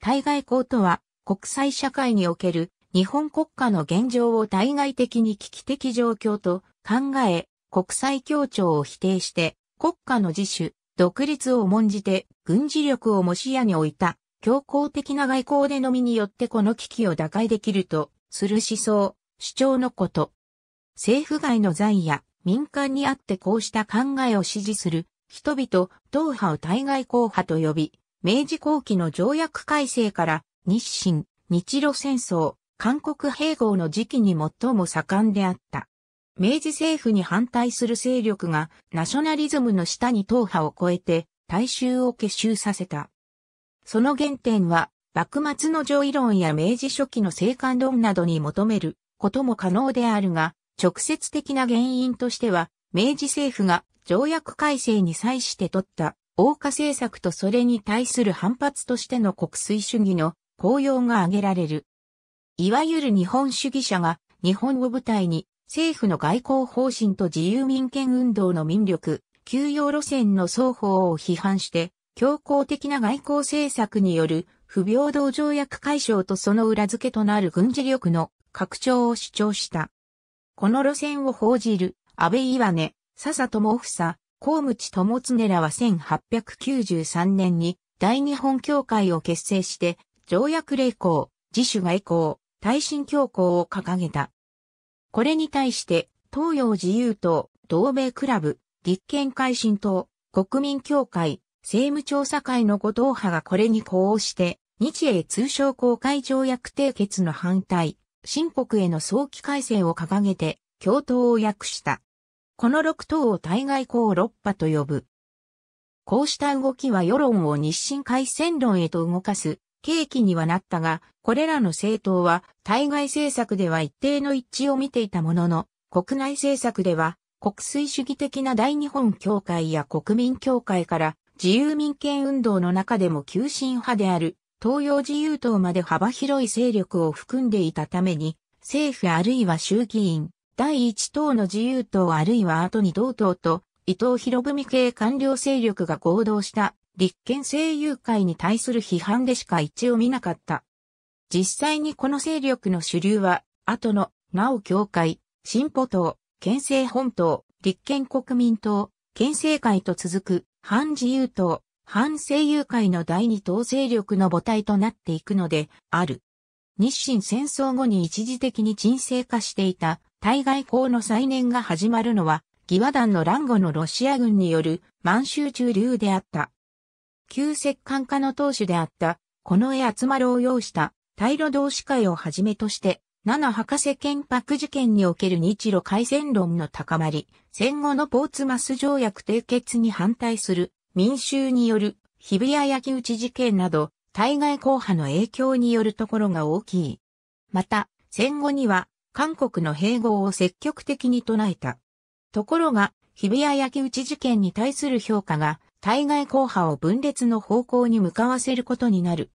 対外交とは、国際社会における日本国家の現状を対外的に危機的状況と考え、国際協調を否定して国家の自主、独立を重んじて軍事力をもし屋に置いた強硬的な外交でのみによってこの危機を打開できるとする思想、主張のこと。政府外の財や民間にあってこうした考えを支持する人々、党派を対外交派と呼び、明治後期の条約改正から日清、日露戦争、韓国併合の時期に最も盛んであった。明治政府に反対する勢力がナショナリズムの下に党派を超えて大衆を結集させた。その原点は幕末の上位論や明治初期の政官論などに求めることも可能であるが、直接的な原因としては、明治政府が条約改正に際して取った王家政策とそれに対する反発としての国粋主義の効用が挙げられる。いわゆる日本主義者が日本を舞台に政府の外交方針と自由民権運動の民力、休養路線の双方を批判して強硬的な外交政策による不平等条約解消とその裏付けとなる軍事力の拡張を主張した。この路線を報じる安倍岩根、笹友房、高口智常らは1893年に大日本協会を結成して、条約令行、自主外交、耐震強行を掲げた。これに対して、東洋自由党、同盟クラブ、立憲改進党、国民協会、政務調査会の五藤派がこれに呼応して、日英通商公開条約締結の反対、新国への早期改正を掲げて、共闘を訳した。この6党を対外公6派と呼ぶ。こうした動きは世論を日清海戦論へと動かす契機にはなったが、これらの政党は対外政策では一定の一致を見ていたものの、国内政策では国粋主義的な大日本協会や国民協会から自由民権運動の中でも急進派である東洋自由党まで幅広い勢力を含んでいたために、政府あるいは衆議院、第一党の自由党あるいは後に同党と伊藤博文系官僚勢力が合同した立憲政友会に対する批判でしか一を見なかった。実際にこの勢力の主流は、後の、なお協会、進歩党、県政本党、立憲国民党、県政会と続く、反自由党、反政友会の第二党勢力の母体となっていくので、ある。日清戦争後に一時的に沈静化していた対外交の再燃が始まるのは、義和団の乱後のロシア軍による満州中流であった。旧石管家の当主であった、この絵集まろを要した、大路同士会をはじめとして、七博士憲白事件における日露改戦論の高まり、戦後のポーツマス条約締結に反対する民衆による日比谷焼き討ち事件など、対外交派の影響によるところが大きい。また、戦後には韓国の併合を積極的に唱えた。ところが、日比谷焼打事件に対する評価が、対外硬派を分裂の方向に向かわせることになる。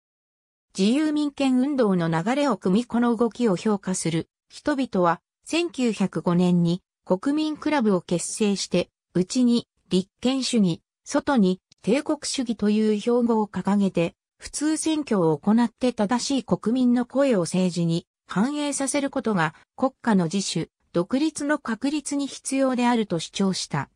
自由民権運動の流れを組みこの動きを評価する人々は、1905年に国民クラブを結成して、うちに立憲主義、外に帝国主義という標語を掲げて、普通選挙を行って正しい国民の声を政治に反映させることが国家の自主、独立の確立に必要であると主張した。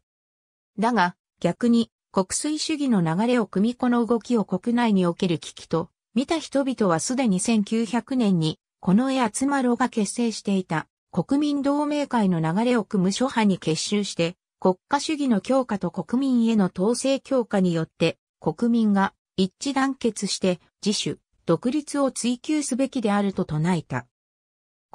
だが、逆に国粋主義の流れを組み子の動きを国内における危機と、見た人々はすでに1900年に、この絵集まろが結成していた国民同盟会の流れを組む諸派に結集して、国家主義の強化と国民への統制強化によって、国民が一致団結して自主、独立を追求すべきであると唱えた。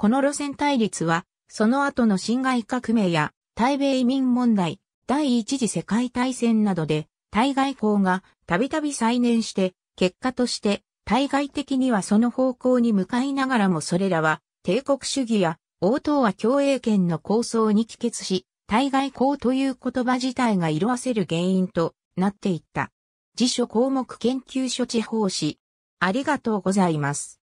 この路線対立は、その後の侵害革命や、対米移民問題、第一次世界大戦などで、対外交がたびたび再燃して、結果として、対外的にはその方向に向かいながらもそれらは、帝国主義や、応答は共栄圏の構想に帰結し、対外交という言葉自体が色あせる原因となっていった。辞書項目研究所地方紙。ありがとうございます。